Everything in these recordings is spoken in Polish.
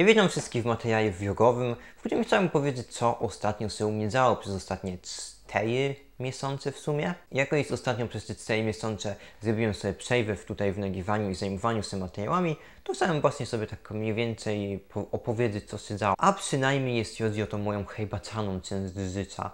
Ja witam wszystkich w materiale vlogowym, w którym chciałbym powiedzieć, co ostatnio się u mnie działo przez ostatnie 4 miesiące w sumie. Jako jest ostatnio przez te 4 miesiące zrobiłem sobie przejwę tutaj w nagrywaniu i zajmowaniu się materiałami, to chciałem właśnie sobie tak mniej więcej opowiedzieć, co się działo. A przynajmniej jest chodzi o tą moją hejbacaną część życia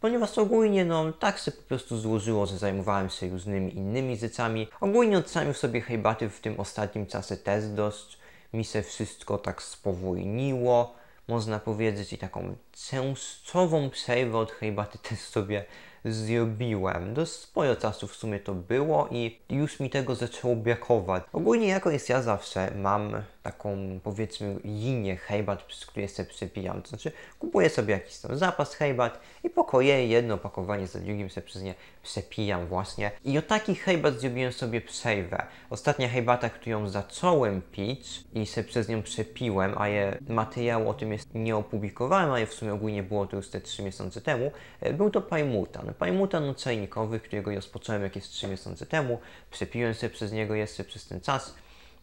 ponieważ ogólnie no tak się po prostu złożyło, że zajmowałem się różnymi innymi rzeczami. Ogólnie odstawił sobie hejbaty w tym ostatnim czasie też dość mi się wszystko tak spowolniło, można powiedzieć, i taką częstową przejwę od herbaty też sobie zrobiłem. Dość sporo czasu w sumie to było i już mi tego zaczęło brakować. Ogólnie jako jest ja zawsze mam taką powiedzmy linię hejbat, przez której sobie przepijam. To znaczy kupuję sobie jakiś tam zapas hejbat i pokoję jedno opakowanie za drugim sobie przez nie przepijam właśnie. I o taki hejbat zrobiłem sobie przejwę. Ostatnia hejbata, którą zacząłem pić i sobie przez nią przepiłem, a je materiału o tym jest, nie opublikowałem, a je w sumie ogólnie było to już te 3 miesiące temu, e, był to Pajmutan. Pajmutan ocejnikowy, którego rozpocząłem jakieś 3 miesiące temu. Przepiłem sobie przez niego jeszcze przez ten czas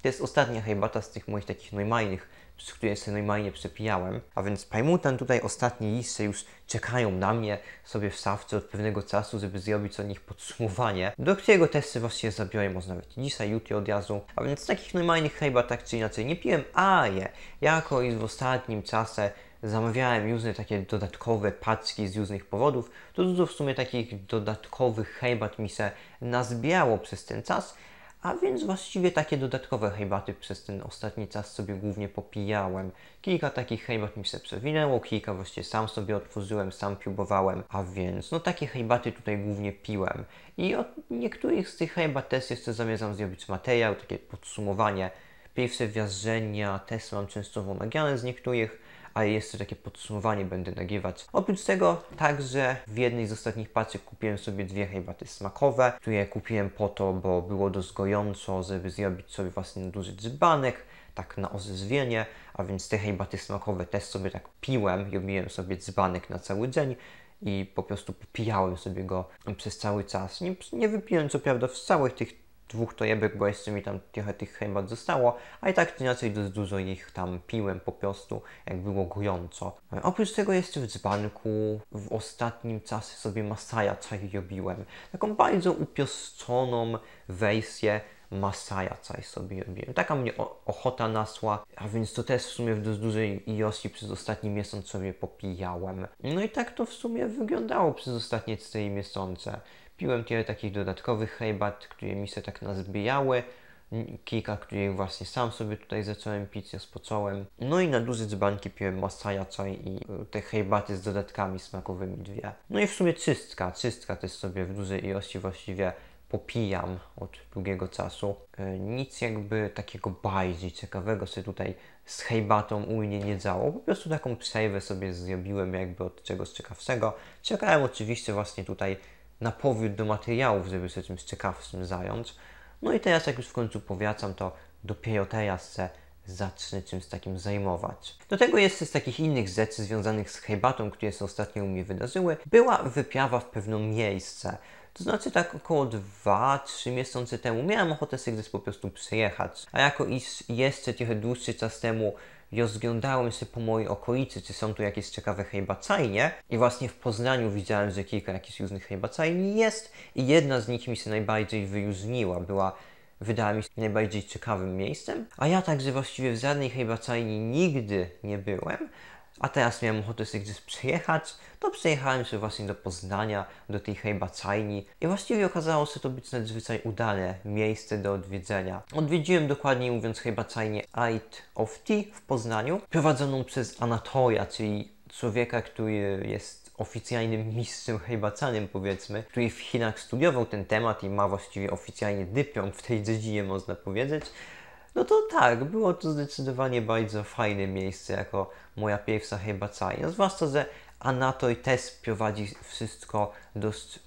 to jest ostatnia herbata z tych moich takich normalnych, z których sobie normalnie przepijałem. A więc Primutan tutaj ostatnie listy już czekają na mnie sobie w sawce od pewnego czasu, żeby zrobić o nich podsumowanie, do którego testy właśnie zabiorę może nawet dzisiaj, jutro od razu. A więc takich normalnych hejbat tak czy inaczej nie piłem, A je jako i w ostatnim czasie zamawiałem różne takie dodatkowe paczki z różnych powodów, to dużo w sumie takich dodatkowych herbat mi się nazbiało przez ten czas, a więc właściwie takie dodatkowe hejbaty przez ten ostatni czas sobie głównie popijałem. Kilka takich hejbat mi się przewinęło, kilka właściwie sam sobie otworzyłem, sam próbowałem, a więc no takie hejbaty tutaj głównie piłem. I od niektórych z tych hejbat też jeszcze zamierzam zrobić materiał, takie podsumowanie. Pierwsze wrażenia też mam często omawiane z niektórych, ale jeszcze takie podsumowanie będę nagrywać. Oprócz tego także w jednej z ostatnich paczek kupiłem sobie dwie herbaty smakowe, które kupiłem po to, bo było dość gojąco, żeby zrobić sobie własny duży dzbanek, tak na ozezwienie, a więc te herbaty smakowe też sobie tak piłem, robiłem sobie dzbanek na cały dzień i po prostu popijałem sobie go przez cały czas. Nie, nie wypiłem co prawda w całych tych dwóch tojebek, bo jeszcze mi tam trochę tych herbat zostało, a i tak czy inaczej dość dużo ich tam piłem po prostu, jak było gorąco. Oprócz tego jeszcze w dzbanku w ostatnim czasie sobie Masaja Chai robiłem. Taką bardzo upiostroną wersję Masaja Chai sobie robiłem. Taka mnie ochota nasła, a więc to też w sumie w dość dużej ilości przez ostatni miesiąc sobie popijałem. No i tak to w sumie wyglądało przez ostatnie cztery miesiące. Piłem tyle takich dodatkowych hejbat, które mi się tak nazbijały. Mm, kilka, które właśnie sam sobie tutaj zacząłem pić, rozpocząłem. No i na duży dzbanki piłem masaja czaj i e, te hejbaty z dodatkami smakowymi dwie. No i w sumie czystka. Czystka też sobie w dużej ilości właściwie popijam od długiego czasu. E, nic jakby takiego bardziej ciekawego się tutaj z hejbatą u mnie nie działo. Po prostu taką przerwę sobie zrobiłem jakby od czegoś ciekawszego. Czekałem oczywiście właśnie tutaj na powrót do materiałów, żeby się czymś ciekawszym zająć. No i teraz, jak już w końcu powiacam, to dopiero teraz chcę zacznę czymś takim zajmować. Do tego jeszcze z takich innych rzeczy związanych z herbatą, które się ostatnio u mnie wydarzyły, była wyprawa w pewne miejsce. To znaczy tak około 2-3 miesiące temu miałem ochotę sobie gdzieś po prostu przyjechać. A jako iż jeszcze trochę dłuższy czas temu i rozglądałem się po mojej okolicy, czy są tu jakieś ciekawe hejbacajnie. I właśnie w Poznaniu widziałem, że kilka jakichś różnych hejbacajni jest i jedna z nich mi się najbardziej wyjuzniła, Była wydała mi się najbardziej ciekawym miejscem, a ja także właściwie w żadnej hejbacajni nigdy nie byłem, a teraz miałem ochotę sobie gdzieś przyjechać, to przyjechałem się właśnie do Poznania, do tej hejbacajni i właściwie okazało się to być nadzwyczaj udane miejsce do odwiedzenia. Odwiedziłem dokładniej mówiąc hejbacajnię Ait of Tea w Poznaniu, prowadzoną przez Anatoya, czyli człowieka, który jest oficjalnym mistrzem hejbacanem powiedzmy, który w Chinach studiował ten temat i ma właściwie oficjalnie dyplom w tej dziedzinie można powiedzieć. No to tak, było to zdecydowanie bardzo fajne miejsce jako moja pierwsza herbacaj. No zwłaszcza, że Anatoj też prowadzi wszystko dość,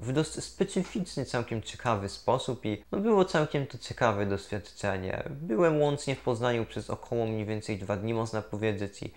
w dość specyficzny, całkiem ciekawy sposób i no było całkiem to ciekawe doświadczenie. Byłem łącznie w Poznaniu przez około mniej więcej dwa dni, można powiedzieć, i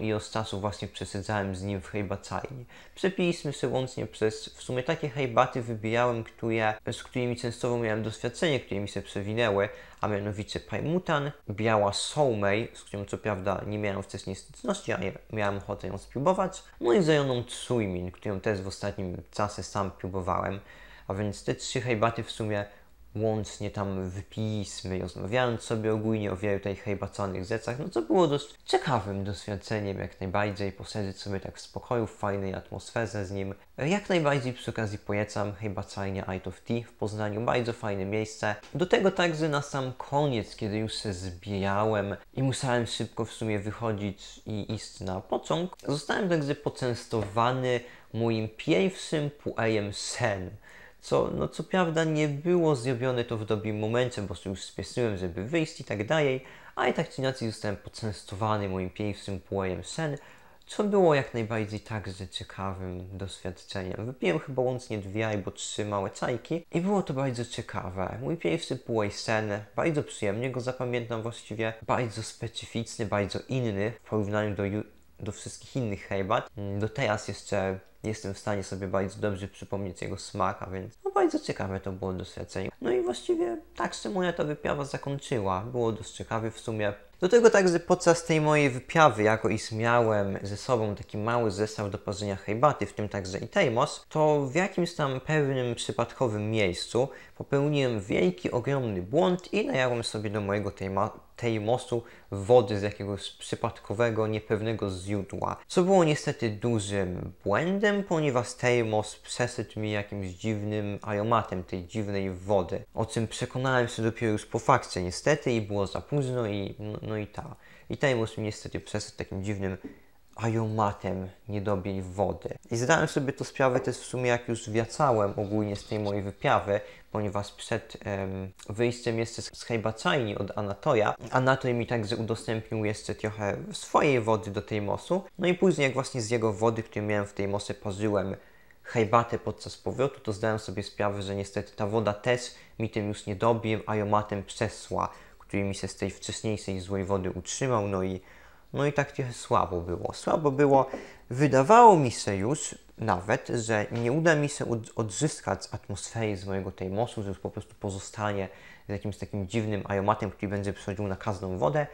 i od czasu właśnie przesadzałem z nim w hejbacajni. Przepiliśmy się łącznie przez w sumie takie hejbaty wybijałem, które, z którymi częstowo miałem doświadczenie, które mi się przewinęły, a mianowicie Primutan, biała Soulmay, z którą co prawda nie miałem wcześniej styczności, ale miałem ochotę ją spróbować, no i zajoną Tsujmin, którą też w ostatnim czasie sam próbowałem. A więc te trzy hejbaty w sumie łącznie tam wypisy, i rozmawiając sobie ogólnie o wielu tutaj herbaconych zecach, no co było dość ciekawym doświadczeniem, jak najbardziej, posiedzieć sobie tak w spokoju, w fajnej atmosferze z nim. Jak najbardziej przy okazji polecam herbacajnia Art of Tea w Poznaniu, bardzo fajne miejsce. Do tego także na sam koniec, kiedy już się zbijałem i musiałem szybko w sumie wychodzić i iść na pociąg, zostałem także poczęstowany moim pierwszym puejem sen co, no, co prawda nie było zrobione to w dobrym momencie, bo już spieszyłem, żeby wyjść i tak dalej, ale tak czy inaczej zostałem poczęstowany moim pierwszym płojem sen, co było jak najbardziej także ciekawym doświadczeniem. Wypiłem chyba łącznie dwie albo trzy małe czajki i było to bardzo ciekawe. Mój pierwszy płej sen, bardzo przyjemnie go zapamiętam właściwie, bardzo specyficzny, bardzo inny w porównaniu do, do wszystkich innych herbat. Mm, do teraz jeszcze nie jestem w stanie sobie bardzo dobrze przypomnieć jego smak, a więc no bardzo ciekawe to było doświadczenie. No i właściwie tak się moja ta wyprawa zakończyła. Było dość ciekawe w sumie. Do tego także podczas tej mojej wyprawy, jako iż miałem ze sobą taki mały zestaw do parzenia herbaty, w tym także i Tejmos, to w jakimś tam pewnym przypadkowym miejscu popełniłem wielki, ogromny błąd i najadłem sobie do mojego Tejma Tejmosu wody z jakiegoś przypadkowego, niepewnego źródła, co było niestety dużym błędem, jednym, ponieważ Tamos przesyć mi jakimś dziwnym aromatem tej dziwnej wody, o czym przekonałem się dopiero już po fakcie niestety i było za późno i no, no i ta. I Tamos mi niestety przesyć takim dziwnym ajomatem nie dobiej wody. I zdałem sobie to sprawę też w sumie, jak już wracałem ogólnie z tej mojej wyprawy, ponieważ przed wyjściem jeszcze z Hejbacajni od Anatoja, Anatoj mi także udostępnił jeszcze trochę swojej wody do tej mosu. No i później jak właśnie z jego wody, którą miałem w tej mosie, parzyłem hejbatę podczas powrotu, to zdałem sobie sprawę, że niestety ta woda też mi tym już nie dobił, ajomatem przesła, który mi się z tej wcześniejszej złej wody utrzymał, no i no i tak trochę słabo było. Słabo było. Wydawało mi się już nawet, że nie uda mi się od, odzyskać atmosfery z mojego tej Tejmosu, że już po prostu pozostanie z jakimś takim dziwnym ajomatem, który będzie przychodził na każdą wodę.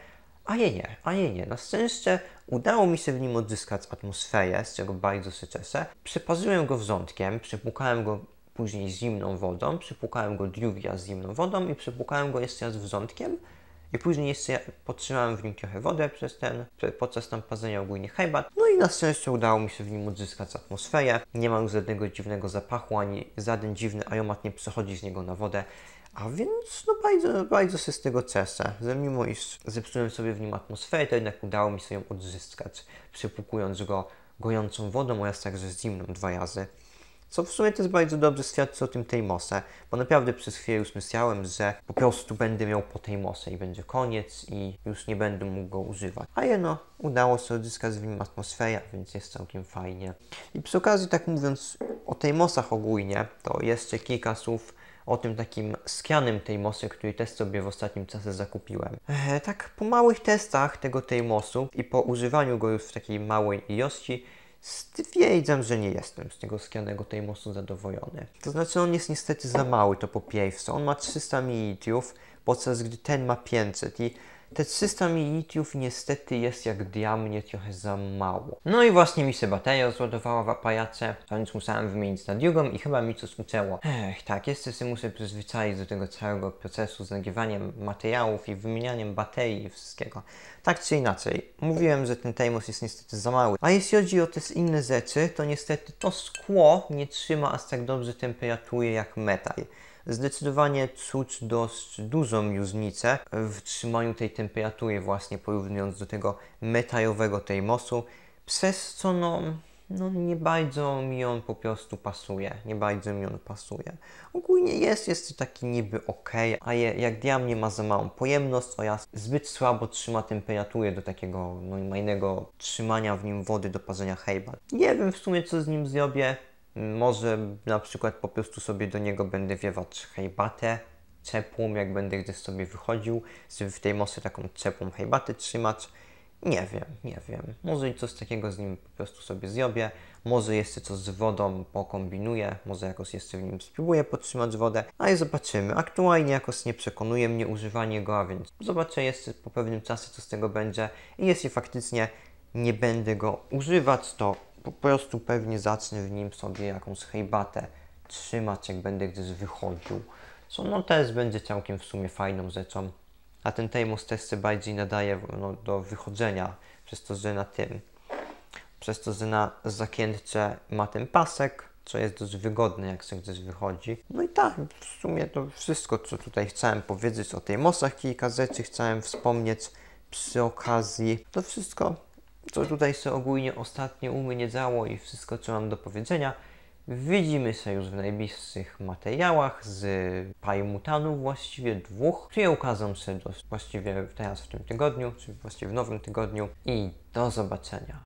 A je nie, a je nie. Na szczęście udało mi się w nim odzyskać atmosferę, z czego bardzo się cieszę. Przeparzyłem go wrzątkiem, przepłukałem go później zimną wodą, przepłukałem go drugi raz zimną wodą i przepłukałem go jeszcze raz wrzątkiem. I później jeszcze podtrzymałem w nim trochę wodę przez ten, podczas tam padzenia ogólnie hejbat. No i na szczęście udało mi się w nim odzyskać atmosferę. Nie ma już żadnego dziwnego zapachu, ani żaden dziwny aromat nie przechodzi z niego na wodę. A więc no bardzo, bardzo się z tego cieszę, że mimo iż zepsułem sobie w nim atmosferę, to jednak udało mi się ją odzyskać, przepukując go gojącą wodą oraz także z zimną dwa razy. Co w sumie też bardzo dobrze świadczy o tym Tejmose, bo naprawdę przez chwilę już myślałem, że po prostu będę miał po Tejmose i będzie koniec i już nie będę mógł go używać. A jeno, udało się odzyskać w nim atmosferę, więc jest całkiem fajnie. I przy okazji, tak mówiąc o Tejmosach ogólnie, to jeszcze kilka słów o tym takim skianym Tejmosy, który też sobie w ostatnim czasie zakupiłem. E, tak po małych testach tego Tejmosu i po używaniu go już w takiej małej ilości, Stwierdzam, że nie jestem z tego Skianego tej mocno zadowolony. To znaczy on jest niestety za mały, to po pierwsze. On ma 300 ml, podczas gdy ten ma 500 i te 300 ml niestety jest jak dla mnie trochę za mało. No i właśnie mi się bateria rozładowała w apajace, to więc musiałem wymienić na drugą i chyba mi coś ucięło. Ech, tak, jeszcze się muszę przyzwyczaić do tego całego procesu z nagrywaniem materiałów i wymienianiem baterii i wszystkiego. Tak czy inaczej, mówiłem, że ten Tamos jest niestety za mały. A jeśli chodzi o te inne rzeczy, to niestety to skło nie trzyma aż tak dobrze temperatury jak metal zdecydowanie czuć dość dużą różnicę w trzymaniu tej temperatury właśnie porównując do tego tej mosu przez co no, no nie bardzo mi on po prostu pasuje, nie bardzo mi on pasuje. Ogólnie jest, jest taki niby ok, a je, jak dla mnie ma za małą pojemność ja zbyt słabo trzyma temperaturę do takiego no, trzymania w nim wody do parzenia hejba. Nie wiem w sumie co z nim zrobię, może na przykład po prostu sobie do niego będę wiewać hejbatę ciepłą, jak będę gdzieś sobie wychodził, żeby w tej mocy taką ciepłą hejbatę trzymać. Nie wiem, nie wiem. Może coś takiego z nim po prostu sobie zjobię, może jeszcze coś z wodą pokombinuję, może jakoś jeszcze w nim spróbuję podtrzymać wodę, ale zobaczymy. Aktualnie jakoś nie przekonuje mnie używanie go, a więc zobaczę jeszcze po pewnym czasie, co z tego będzie i jeśli faktycznie nie będę go używać, to po prostu pewnie zacznę w nim sobie jakąś hejbatę trzymać, jak będę gdzieś wychodził. Co no też będzie całkiem w sumie fajną rzeczą. A ten Tejmos też się bardziej nadaje no, do wychodzenia, przez to, że na tym, przez to, że na zakiętce ma ten pasek, co jest dość wygodne, jak się gdzieś wychodzi. No i tak, w sumie to wszystko, co tutaj chciałem powiedzieć o tej mosach, kilka rzeczy chciałem wspomnieć przy okazji. To wszystko co tutaj się ogólnie ostatnio u mnie działo i wszystko, co mam do powiedzenia. Widzimy się już w najbliższych materiałach z Pajmutanów, właściwie dwóch, które ukazą się właściwie teraz w tym tygodniu, czy właściwie w nowym tygodniu i do zobaczenia.